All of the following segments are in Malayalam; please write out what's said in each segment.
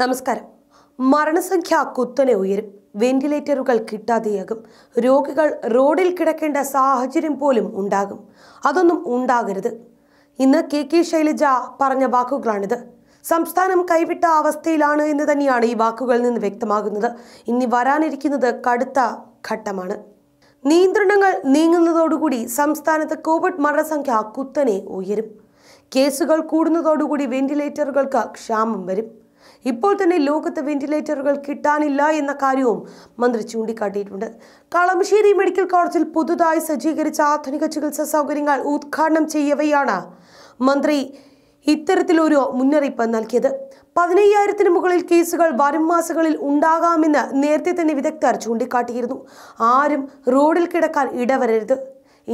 നമസ്കാരം മരണസംഖ്യ കുത്തനെ ഉയരും വെന്റിലേറ്ററുകൾ കിട്ടാതെയാകും രോഗികൾ റോഡിൽ കിടക്കേണ്ട സാഹചര്യം പോലും ഉണ്ടാകും അതൊന്നും ഉണ്ടാകരുത് ഇന്ന് കെ കെ ശൈലജ പറഞ്ഞ വാക്കുകളാണിത് സംസ്ഥാനം കൈവിട്ട അവസ്ഥയിലാണ് എന്ന് തന്നെയാണ് ഈ വാക്കുകളിൽ നിന്ന് വ്യക്തമാകുന്നത് ഇനി വരാനിരിക്കുന്നത് കടുത്ത ഘട്ടമാണ് നിയന്ത്രണങ്ങൾ നീങ്ങുന്നതോടുകൂടി സംസ്ഥാനത്ത് കോവിഡ് മരണസംഖ്യ കുത്തനെ ഉയരും കേസുകൾ കൂടുന്നതോടുകൂടി വെന്റിലേറ്ററുകൾക്ക് ക്ഷാമം വരും ഇപ്പോൾ തന്നെ ലോകത്ത് വെന്റിലേറ്ററുകൾ കിട്ടാനില്ല എന്ന കാര്യവും മന്ത്രി ചൂണ്ടിക്കാട്ടിയിട്ടുണ്ട് കളമശ്ശേരി മെഡിക്കൽ കോളേജിൽ പുതുതായി സജ്ജീകരിച്ച ആധുനിക ചികിത്സാ സൗകര്യങ്ങൾ ഉദ്ഘാടനം ചെയ്യവെയാണ് മന്ത്രി ഇത്തരത്തിലൊരു മുന്നറിയിപ്പ് നൽകിയത് പതിനയ്യായിരത്തിന് മുകളിൽ കേസുകൾ വരും മാസങ്ങളിൽ ഉണ്ടാകാമെന്ന് നേരത്തെ തന്നെ വിദഗ്ധർ ചൂണ്ടിക്കാട്ടിയിരുന്നു ആരും റോഡിൽ കിടക്കാൻ ഇടവരരുത്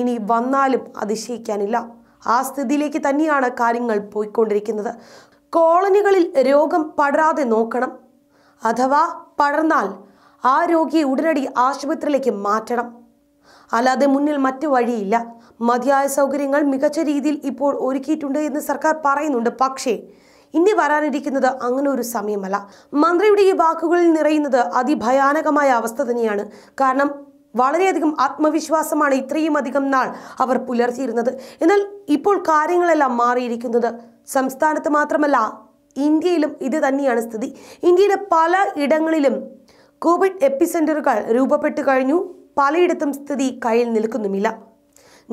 ഇനി വന്നാലും അതിശയിക്കാനില്ല ആ സ്ഥിതിയിലേക്ക് തന്നെയാണ് കാര്യങ്ങൾ പോയിക്കൊണ്ടിരിക്കുന്നത് കോളനികളിൽ രോഗം പടരാതെ നോക്കണം അഥവാ പടർന്നാൽ ആ രോഗിയെ ഉടനടി ആശുപത്രിയിലേക്ക് മാറ്റണം അല്ലാതെ മുന്നിൽ മറ്റു വഴിയില്ല മതിയായ സൗകര്യങ്ങൾ മികച്ച രീതിയിൽ ഇപ്പോൾ ഒരുക്കിയിട്ടുണ്ട് എന്ന് സർക്കാർ പറയുന്നുണ്ട് പക്ഷേ ഇനി വരാനിരിക്കുന്നത് അങ്ങനെ ഒരു സമയമല്ല മന്ത്രിയുടെ ഈ വാക്കുകളിൽ നിറയുന്നത് അതിഭയാനകമായ അവസ്ഥ തന്നെയാണ് കാരണം വളരെയധികം ആത്മവിശ്വാസമാണ് ഇത്രയും അധികം നാൾ അവർ പുലർത്തിയിരുന്നത് എന്നാൽ ഇപ്പോൾ കാര്യങ്ങളെല്ലാം മാറിയിരിക്കുന്നത് സംസ്ഥാനത്ത് മാത്രമല്ല ഇന്ത്യയിലും ഇത് തന്നെയാണ് സ്ഥിതി ഇന്ത്യയിലെ പല ഇടങ്ങളിലും കോവിഡ് എപ്പിസെൻറ്ററുകൾ രൂപപ്പെട്ടു കഴിഞ്ഞു പലയിടത്തും സ്ഥിതി കയ്യിൽ നിൽക്കുന്നുമില്ല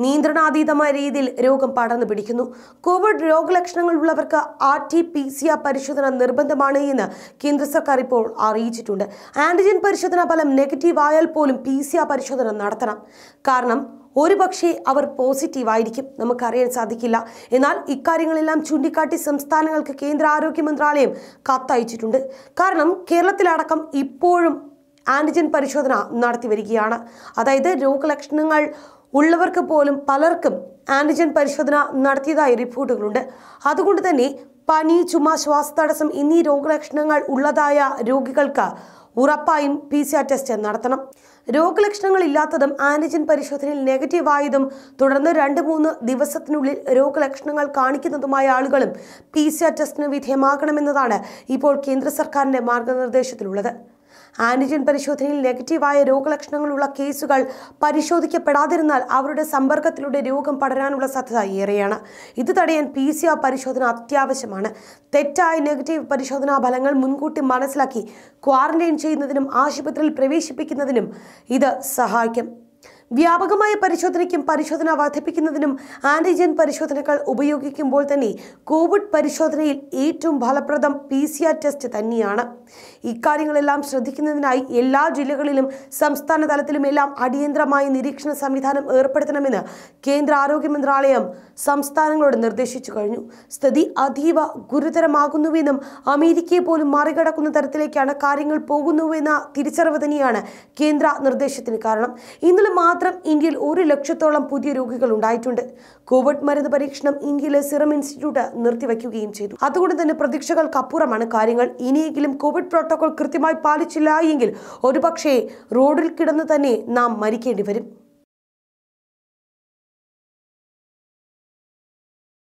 നിയന്ത്രണാതീതമായ രീതിയിൽ രോഗം പടർന്നു പിടിക്കുന്നു കോവിഡ് രോഗലക്ഷണങ്ങൾ ഉള്ളവർക്ക് R T P C R പരിശോധന നിർബന്ധമാണ് എന്ന് കേന്ദ്ര സർക്കാർ ഇപ്പോൾ അറിയിച്ചിട്ടുണ്ട് ആന്റിജൻ പരിശോധന ഫലം നെഗറ്റീവ് ആയാൽ പോലും പി സി ആർ പരിശോധന നടത്തണം കാരണം ഒരു പക്ഷേ അവർ പോസിറ്റീവ് ആയിരിക്കും നമുക്കറിയാൻ സാധിക്കില്ല എന്നാൽ ഇക്കാര്യങ്ങളെല്ലാം ചൂണ്ടിക്കാട്ടി സംസ്ഥാനങ്ങൾക്ക് കേന്ദ്ര ആരോഗ്യ മന്ത്രാലയം കത്തയച്ചിട്ടുണ്ട് കാരണം കേരളത്തിലടക്കം ഇപ്പോഴും ആന്റിജൻ പരിശോധന നടത്തി വരികയാണ് അതായത് രോഗലക്ഷണങ്ങൾ ഉള്ളവർക്ക് പോലും പലർക്കും ആന്റിജൻ പരിശോധന നടത്തിയതായി റിപ്പോർട്ടുകളുണ്ട് അതുകൊണ്ട് തന്നെ പനി ചുമ ശ്വാസതടസ്സം എന്നീ രോഗലക്ഷണങ്ങൾ ഉള്ളതായ രോഗികൾക്ക് ഉറപ്പായും പി സി ആർ ടെസ്റ്റ് നടത്തണം രോഗലക്ഷണങ്ങൾ ഇല്ലാത്തതും ആന്റിജൻ പരിശോധനയിൽ നെഗറ്റീവായതും തുടർന്ന് രണ്ട് മൂന്ന് ദിവസത്തിനുള്ളിൽ രോഗലക്ഷണങ്ങൾ കാണിക്കുന്നതുമായ ആളുകളും പി സി ആർ ടെസ്റ്റിന് വിധേയമാകണമെന്നതാണ് ഇപ്പോൾ കേന്ദ്ര സർക്കാരിന്റെ മാർഗനിർദ്ദേശത്തിലുള്ളത് ആന്റിജൻ പരിശോധനയിൽ നെഗറ്റീവായ രോഗലക്ഷണങ്ങളുള്ള കേസുകൾ പരിശോധിക്കപ്പെടാതിരുന്നാൽ അവരുടെ സമ്പർക്കത്തിലൂടെ രോഗം പടരാനുള്ള സാധ്യത ഏറെയാണ് ഇത് തടയാൻ പി സി ആർ പരിശോധന അത്യാവശ്യമാണ് തെറ്റായ നെഗറ്റീവ് പരിശോധനാ ഫലങ്ങൾ മുൻകൂട്ടി മനസ്സിലാക്കി ക്വാറന്റൈൻ ചെയ്യുന്നതിനും ആശുപത്രിയിൽ പ്രവേശിപ്പിക്കുന്നതിനും ഇത് സഹായിക്കും വ്യാപകമായ പരിശോധനയ്ക്കും പരിശോധന വർദ്ധിപ്പിക്കുന്നതിനും ആന്റിജൻ പരിശോധനകൾ ഉപയോഗിക്കുമ്പോൾ തന്നെ കോവിഡ് പരിശോധനയിൽ ഏറ്റവും ഫലപ്രദം പി സി ആർ ടെസ്റ്റ് തന്നെയാണ് ഇക്കാര്യങ്ങളെല്ലാം ശ്രദ്ധിക്കുന്നതിനായി എല്ലാ ജില്ലകളിലും സംസ്ഥാന തലത്തിലുമെല്ലാം അടിയന്തരമായി നിരീക്ഷണ സംവിധാനം ഏർപ്പെടുത്തണമെന്ന് കേന്ദ്ര ആരോഗ്യ മന്ത്രാലയം സംസ്ഥാനങ്ങളോട് നിർദ്ദേശിച്ചു കഴിഞ്ഞു സ്ഥിതി അതീവ ഗുരുതരമാകുന്നുവെന്നും അമേരിക്കയെ പോലും മറികടക്കുന്ന തരത്തിലേക്കാണ് കാര്യങ്ങൾ പോകുന്നുവെന്ന തിരിച്ചറിവ് തന്നെയാണ് കേന്ദ്ര നിർദ്ദേശത്തിന് കാരണം ഇന്നലെ മാത്രം ഇന്ത്യയിൽ ഒരു ലക്ഷത്തോളം പുതിയ രോഗികൾ ഉണ്ടായിട്ടുണ്ട് കോവിഡ് മരുന്ന് പരീക്ഷണം ഇന്ത്യയിലെ സിറം ഇൻസ്റ്റിറ്റ്യൂട്ട് നിർത്തിവെക്കുകയും ചെയ്തു അതുകൊണ്ട് തന്നെ പ്രതീക്ഷകൾക്കപ്പുറമാണ് കാര്യങ്ങൾ ഇനിയെങ്കിലും കോവിഡ് പ്രോട്ടോകോൾ കൃത്യമായി പാലിച്ചില്ല എങ്കിൽ ഒരുപക്ഷെ റോഡിൽ കിടന്ന് തന്നെ നാം മരിക്കേണ്ടി വരും